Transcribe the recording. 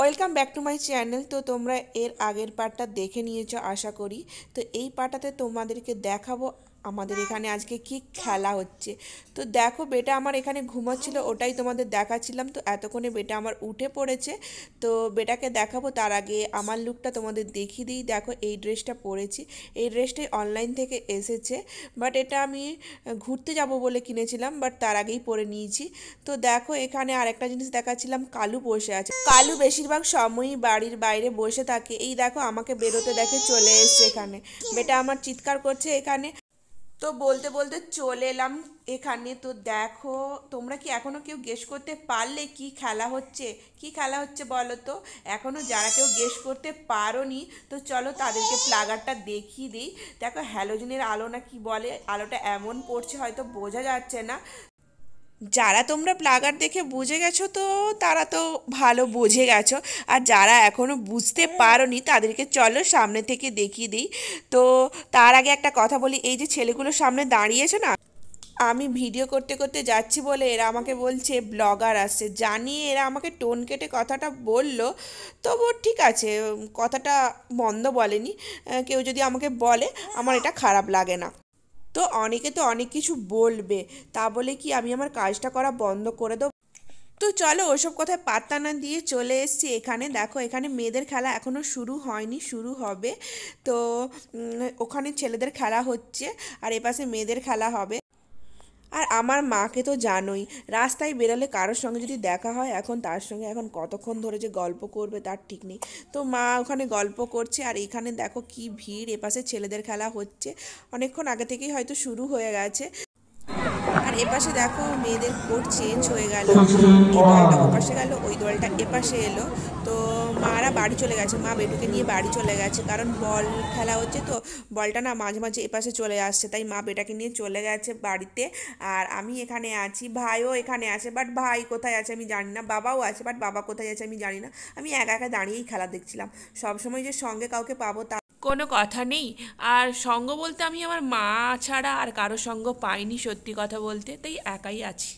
welcome back to my channel তো তোমরা এর আগের পার্টটা দেখে নিয়েছো আশা করি তো এই পার্টাতে তোমাদেরকে দেখাবো আমাদের এখানে আজকে কি খেলা হচ্ছে তো দেখো বেটা আমার এখানে ঘুমাচ্ছিল ওটাই তোমাদের দেখাচ্ছিলাম তো এতক্ষণে বেটা আমার উঠে পড়েছে তো বেটাকে দেখাবো তার আগে আমার লুকটা তোমাদের দেখিয়ে দিই দেখো এই ড্রেসটা পরেছি এই ড্রেসটাই অনলাইন থেকে এসেছে বাট এটা আমি ঘুরতে যাব বলে কিনেছিলাম বাট তার আগেই পরে নিয়েছি তো দেখো এখানে আরেকটা জিনিস দেখাচ্ছিলাম কালু বসে আছে কালু বেশিরভাগ সময়ই বাড়ির বাইরে বসে থাকে এই দেখো আমাকে বেরোতে দেখে চলে এসছে এখানে বেটা আমার চিৎকার করছে এখানে তো বলতে বলতে চলে এলাম এখানে তো দেখো তোমরা কি এখনও কেউ গেস করতে পারলে কি খেলা হচ্ছে কি খেলা হচ্ছে বলো তো এখনও যারা কেউ গেস করতে পারো নি তো চলো তাদেরকে প্লাগারটা দেখিয়ে দিই দেখো হ্যালোজিনের আলো না কি বলে আলোটা এমন পড়ছে হয়তো বোঝা যাচ্ছে না যারা তোমরা প্লাগার দেখে বুঝে গেছো তো তারা তো ভালো বুঝে গেছো আর যারা এখনও বুঝতে পারো নি তাদেরকে চলো সামনে থেকে দেখিয়ে দিই তো তার আগে একটা কথা বলি এই যে ছেলেগুলো সামনে দাঁড়িয়েছে না আমি ভিডিও করতে করতে যাচ্ছি বলে এরা আমাকে বলছে ব্লগার আসছে জানিয়ে এরা আমাকে টোন কেটে কথাটা বললো তবু ঠিক আছে কথাটা মন্দ বলেনি কেউ যদি আমাকে বলে আমার এটা খারাপ লাগে না তো অনেকে তো অনেক কিছু বলবে তা বলে কি আমি আমার কাজটা করা বন্ধ করে দেবো তো চলো ওসব কথায় পাত্তা না দিয়ে চলে এসছি এখানে দেখো এখানে মেয়েদের খেলা এখনও শুরু হয়নি শুরু হবে তো ওখানে ছেলেদের খেলা হচ্ছে আর এপাশে মেয়েদের খেলা হবে আর আমার মাকে তো জানোই রাস্তায় বেরালে কারোর সঙ্গে যদি দেখা হয় এখন তার সঙ্গে এখন কতক্ষণ ধরে যে গল্প করবে তার ঠিক নেই তো মা ওখানে গল্প করছে আর এখানে দেখো কি ভিড় এপাশে ছেলেদের খেলা হচ্ছে অনেকক্ষণ আগে থেকেই হয়তো শুরু হয়ে গেছে আর এপাশে দেখো মেয়েদের কোট চেঞ্জ হয়ে গেল এই দলটা ওপাশে গেল ওই দলটা এপাশে এলো তো মারা বাড়ি চলে গেছে মা বেটুকে নিয়ে বাড়ি চলে গেছে কারণ বল খেলা হচ্ছে তো বলটা না মাঝে মাঝে এপাশে চলে আসছে তাই মা বেটাকে নিয়ে চলে গেছে বাড়িতে আর আমি এখানে আছি ভাইও এখানে আছে বাট ভাই কোথায় আছে আমি জানি না বাবাও আছে বাট বাবা কোথায় আছে আমি জানি না আমি একা একা দাঁড়িয়েই খেলা দেখছিলাম সবসময় যে সঙ্গে কাউকে পাবো তা কোনো কথা নেই আর সঙ্গ বলতে আমি আমার মা ছাড়া আর কারো সঙ্গ পাইনি সত্যি কথা বলতে তাই একাই আছি